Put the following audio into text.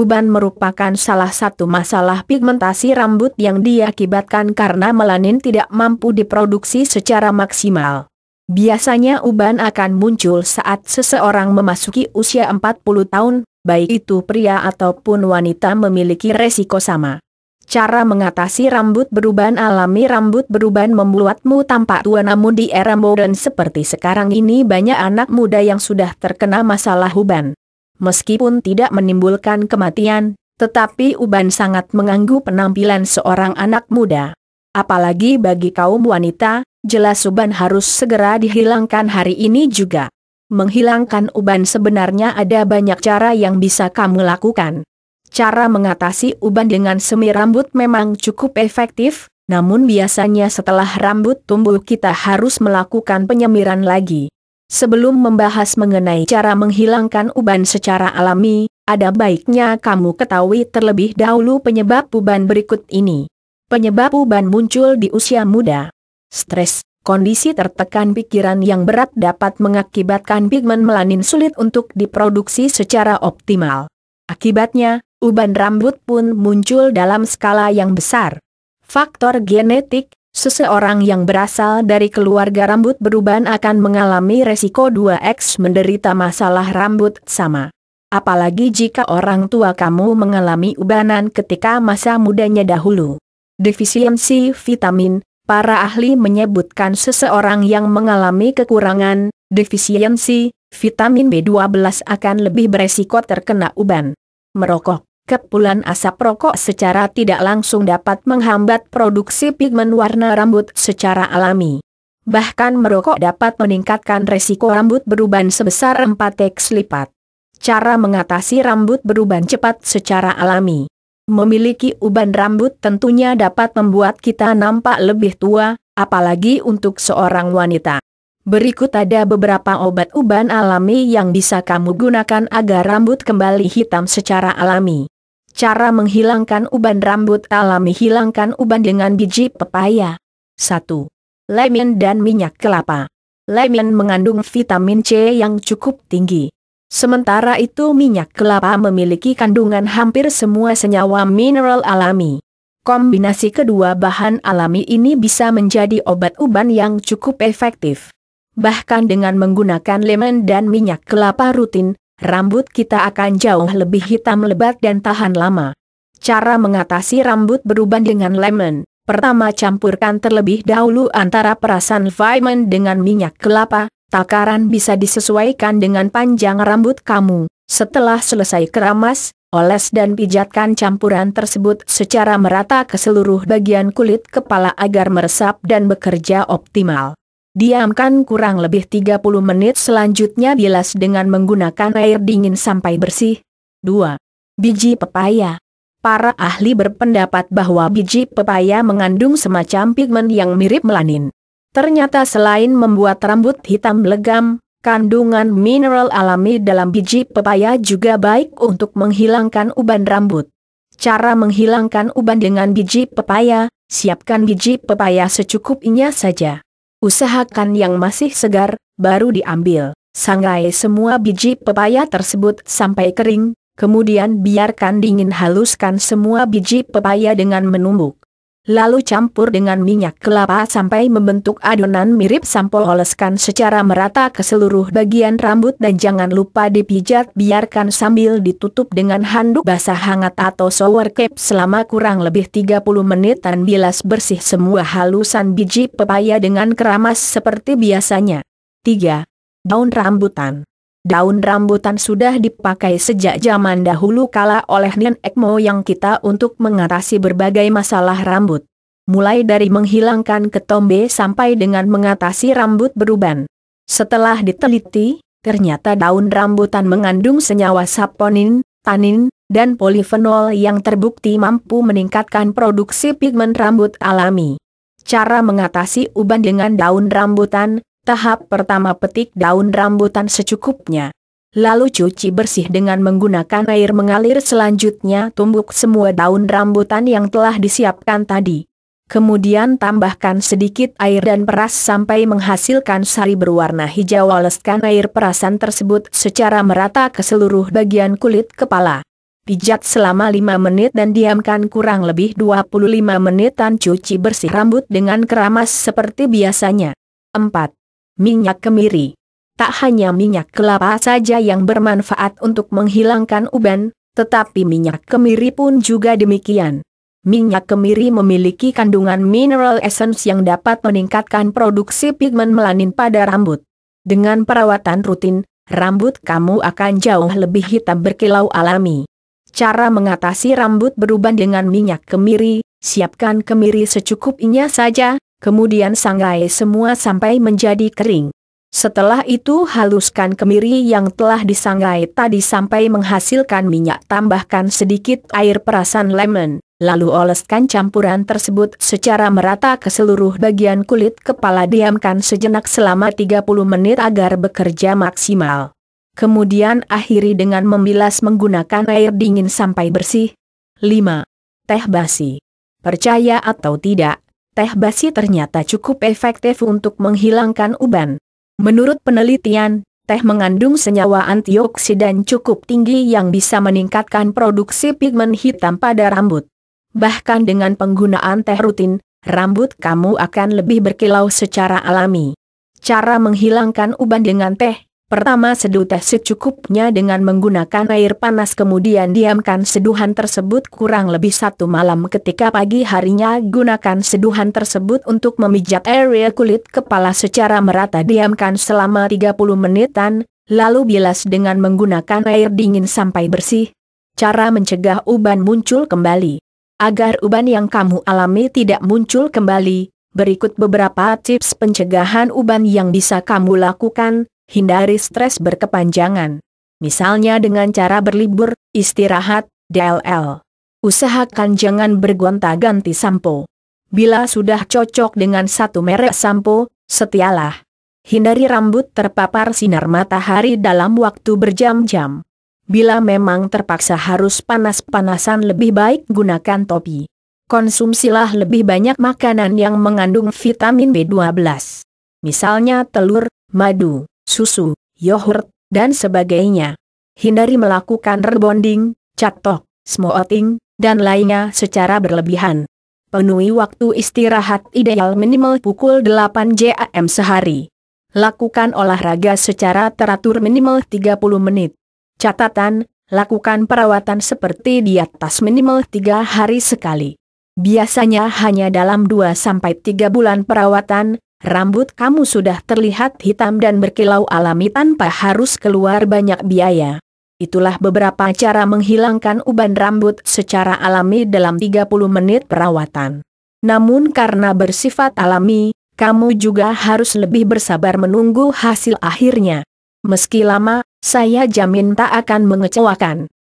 uban merupakan salah satu masalah pigmentasi rambut yang diakibatkan karena melanin tidak mampu diproduksi secara maksimal. Biasanya uban akan muncul saat seseorang memasuki usia 40 tahun, baik itu pria ataupun wanita memiliki resiko sama. Cara mengatasi rambut beruban alami Rambut beruban membuatmu tampak tua namun di era modern seperti sekarang ini banyak anak muda yang sudah terkena masalah uban meskipun tidak menimbulkan kematian, tetapi uban sangat mengganggu penampilan seorang anak muda. Apalagi bagi kaum wanita, jelas uban harus segera dihilangkan hari ini juga. Menghilangkan uban sebenarnya ada banyak cara yang bisa kamu lakukan. Cara mengatasi uban dengan semi rambut memang cukup efektif, namun biasanya setelah rambut tumbuh kita harus melakukan penyemiran lagi. Sebelum membahas mengenai cara menghilangkan uban secara alami, ada baiknya kamu ketahui terlebih dahulu penyebab uban berikut ini. Penyebab uban muncul di usia muda. Stres, kondisi tertekan pikiran yang berat dapat mengakibatkan pigmen melanin sulit untuk diproduksi secara optimal. Akibatnya, uban rambut pun muncul dalam skala yang besar. Faktor genetik, Seseorang yang berasal dari keluarga rambut beruban akan mengalami resiko 2x menderita masalah rambut sama. Apalagi jika orang tua kamu mengalami ubanan ketika masa mudanya dahulu. Defisiensi vitamin, para ahli menyebutkan seseorang yang mengalami kekurangan, defisiensi, vitamin B12 akan lebih beresiko terkena uban. Merokok kepulan asap rokok secara tidak langsung dapat menghambat produksi pigmen warna rambut secara alami. Bahkan merokok dapat meningkatkan resiko rambut beruban sebesar 4x lipat. Cara mengatasi rambut beruban cepat secara alami. Memiliki uban rambut tentunya dapat membuat kita nampak lebih tua, apalagi untuk seorang wanita. Berikut ada beberapa obat uban alami yang bisa kamu gunakan agar rambut kembali hitam secara alami. Cara menghilangkan uban rambut alami hilangkan uban dengan biji pepaya. 1. Lemon dan minyak kelapa. Lemon mengandung vitamin C yang cukup tinggi. Sementara itu minyak kelapa memiliki kandungan hampir semua senyawa mineral alami. Kombinasi kedua bahan alami ini bisa menjadi obat uban yang cukup efektif. Bahkan dengan menggunakan lemon dan minyak kelapa rutin, rambut kita akan jauh lebih hitam lebat dan tahan lama. Cara mengatasi rambut beruban dengan lemon. Pertama campurkan terlebih dahulu antara perasan vitamin dengan minyak kelapa, takaran bisa disesuaikan dengan panjang rambut kamu. Setelah selesai keramas, oles dan pijatkan campuran tersebut secara merata ke seluruh bagian kulit kepala agar meresap dan bekerja optimal. Diamkan kurang lebih 30 menit selanjutnya bilas dengan menggunakan air dingin sampai bersih. 2. Biji pepaya Para ahli berpendapat bahwa biji pepaya mengandung semacam pigmen yang mirip melanin. Ternyata selain membuat rambut hitam legam, kandungan mineral alami dalam biji pepaya juga baik untuk menghilangkan uban rambut. Cara menghilangkan uban dengan biji pepaya, siapkan biji pepaya secukupnya saja. Usahakan yang masih segar, baru diambil. Sangrai semua biji pepaya tersebut sampai kering, kemudian biarkan dingin haluskan semua biji pepaya dengan menumbuk lalu campur dengan minyak kelapa sampai membentuk adonan mirip sampo oleskan secara merata ke seluruh bagian rambut dan jangan lupa dipijat biarkan sambil ditutup dengan handuk basah hangat atau shower cap selama kurang lebih 30 menit dan bilas bersih semua halusan biji pepaya dengan keramas seperti biasanya. 3. Daun rambutan Daun rambutan sudah dipakai sejak zaman dahulu kala oleh nenek Ekmo yang kita untuk mengatasi berbagai masalah rambut. Mulai dari menghilangkan ketombe sampai dengan mengatasi rambut beruban. Setelah diteliti, ternyata daun rambutan mengandung senyawa saponin, tanin, dan polifenol yang terbukti mampu meningkatkan produksi pigmen rambut alami. Cara mengatasi uban dengan daun rambutan, Tahap pertama petik daun rambutan secukupnya. Lalu cuci bersih dengan menggunakan air mengalir selanjutnya tumbuk semua daun rambutan yang telah disiapkan tadi. Kemudian tambahkan sedikit air dan peras sampai menghasilkan sari berwarna hijau oleskan air perasan tersebut secara merata ke seluruh bagian kulit kepala. Pijat selama 5 menit dan diamkan kurang lebih 25 dan cuci bersih rambut dengan keramas seperti biasanya. 4 minyak kemiri. Tak hanya minyak kelapa saja yang bermanfaat untuk menghilangkan uban, tetapi minyak kemiri pun juga demikian. Minyak kemiri memiliki kandungan mineral essence yang dapat meningkatkan produksi pigmen melanin pada rambut. Dengan perawatan rutin, rambut kamu akan jauh lebih hitam berkilau alami. Cara mengatasi rambut beruban dengan minyak kemiri, siapkan kemiri secukupnya saja, Kemudian sangrai semua sampai menjadi kering. Setelah itu haluskan kemiri yang telah disangrai tadi sampai menghasilkan minyak tambahkan sedikit air perasan lemon, lalu oleskan campuran tersebut secara merata ke seluruh bagian kulit kepala diamkan sejenak selama 30 menit agar bekerja maksimal. Kemudian akhiri dengan membilas menggunakan air dingin sampai bersih. 5. Teh basi. Percaya atau tidak, teh basi ternyata cukup efektif untuk menghilangkan uban. Menurut penelitian, teh mengandung senyawa antioksidan cukup tinggi yang bisa meningkatkan produksi pigmen hitam pada rambut. Bahkan dengan penggunaan teh rutin, rambut kamu akan lebih berkilau secara alami. Cara menghilangkan uban dengan teh, Pertama seduh teh secukupnya dengan menggunakan air panas kemudian diamkan seduhan tersebut kurang lebih satu malam ketika pagi harinya gunakan seduhan tersebut untuk memijat area kulit kepala secara merata diamkan selama 30 menitan, lalu bilas dengan menggunakan air dingin sampai bersih. Cara mencegah uban muncul kembali. Agar uban yang kamu alami tidak muncul kembali, berikut beberapa tips pencegahan uban yang bisa kamu lakukan, hindari stres berkepanjangan. Misalnya dengan cara berlibur, istirahat, DLL. Usahakan jangan bergonta-ganti sampo. Bila sudah cocok dengan satu merek sampo, setialah. Hindari rambut terpapar sinar matahari dalam waktu berjam-jam. Bila memang terpaksa harus panas-panasan lebih baik gunakan topi. Konsumsilah lebih banyak makanan yang mengandung vitamin B12. Misalnya telur, madu, susu, yogurt, dan sebagainya. Hindari melakukan rebonding, catok, smoothing, dan lainnya secara berlebihan. Penuhi waktu istirahat ideal minimal pukul 8 JAM sehari. Lakukan olahraga secara teratur minimal 30 menit. Catatan, lakukan perawatan seperti di atas minimal 3 hari sekali. Biasanya hanya dalam 2-3 bulan perawatan, rambut kamu sudah terlihat hitam dan berkilau alami tanpa harus keluar banyak biaya. Itulah beberapa cara menghilangkan uban rambut secara alami dalam 30 menit perawatan. Namun karena bersifat alami, kamu juga harus lebih bersabar menunggu hasil akhirnya. Meski lama, saya jamin tak akan mengecewakan.